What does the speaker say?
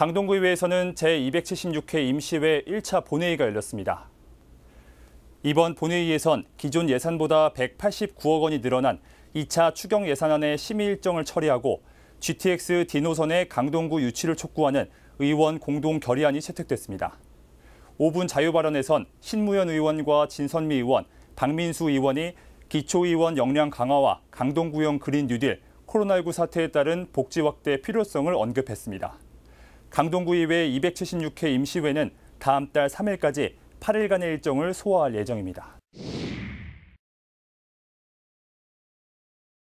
강동구의회에서는 제276회 임시회 1차 본회의가 열렸습니다. 이번 본회의에선 기존 예산보다 189억 원이 늘어난 2차 추경 예산안의 심의 일정을 처리하고 GTX 디노선의 강동구 유치를 촉구하는 의원 공동 결의안이 채택됐습니다. 5분 자유발언에선 신무현 의원과 진선미 의원, 박민수 의원이 기초의원 역량 강화와 강동구형 그린 뉴딜, 코로나19 사태에 따른 복지 확대 필요성을 언급했습니다. 강동구의회 276회 임시회는 다음 달 3일까지 8일간의 일정을 소화할 예정입니다.